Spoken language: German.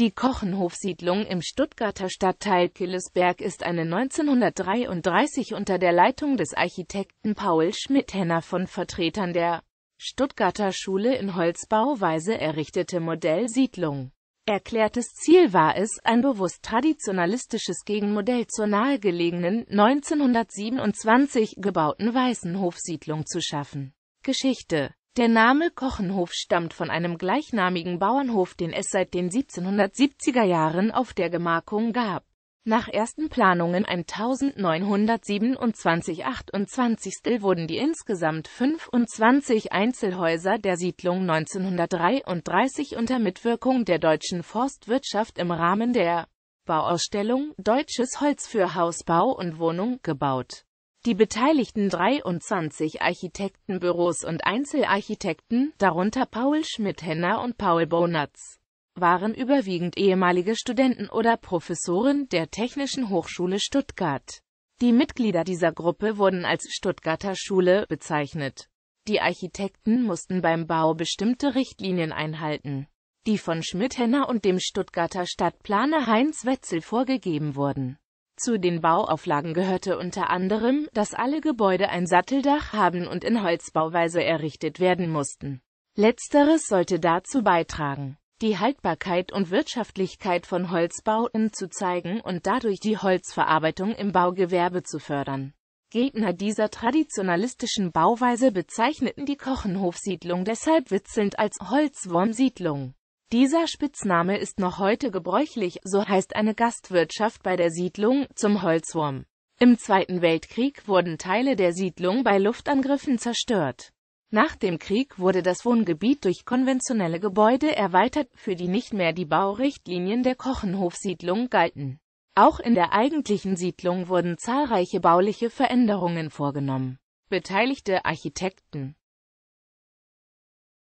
Die Kochenhofsiedlung im Stuttgarter Stadtteil Killesberg ist eine 1933 unter der Leitung des Architekten Paul Schmidt-Henner von Vertretern der Stuttgarter Schule in Holzbauweise errichtete Modellsiedlung. Erklärtes Ziel war es, ein bewusst traditionalistisches Gegenmodell zur nahegelegenen 1927 gebauten Weißenhofsiedlung zu schaffen. Geschichte der Name Kochenhof stammt von einem gleichnamigen Bauernhof, den es seit den 1770er Jahren auf der Gemarkung gab. Nach ersten Planungen 1927-28 wurden die insgesamt 25 Einzelhäuser der Siedlung 1933 unter Mitwirkung der deutschen Forstwirtschaft im Rahmen der Bauausstellung Deutsches Holz für Hausbau und Wohnung gebaut die beteiligten 23 Architektenbüros und Einzelarchitekten, darunter Paul Schmidt-Henner und Paul Bonatz, waren überwiegend ehemalige Studenten oder Professoren der Technischen Hochschule Stuttgart. Die Mitglieder dieser Gruppe wurden als Stuttgarter Schule bezeichnet. Die Architekten mussten beim Bau bestimmte Richtlinien einhalten, die von Schmidt-Henner und dem Stuttgarter Stadtplaner Heinz Wetzel vorgegeben wurden. Zu den Bauauflagen gehörte unter anderem, dass alle Gebäude ein Satteldach haben und in Holzbauweise errichtet werden mussten. Letzteres sollte dazu beitragen, die Haltbarkeit und Wirtschaftlichkeit von Holzbauten zu zeigen und dadurch die Holzverarbeitung im Baugewerbe zu fördern. Gegner dieser traditionalistischen Bauweise bezeichneten die Kochenhofsiedlung deshalb witzelnd als Holzwurmsiedlung. Dieser Spitzname ist noch heute gebräuchlich, so heißt eine Gastwirtschaft bei der Siedlung Zum Holzwurm. Im Zweiten Weltkrieg wurden Teile der Siedlung bei Luftangriffen zerstört. Nach dem Krieg wurde das Wohngebiet durch konventionelle Gebäude erweitert, für die nicht mehr die Baurichtlinien der Kochenhofsiedlung galten. Auch in der eigentlichen Siedlung wurden zahlreiche bauliche Veränderungen vorgenommen. Beteiligte Architekten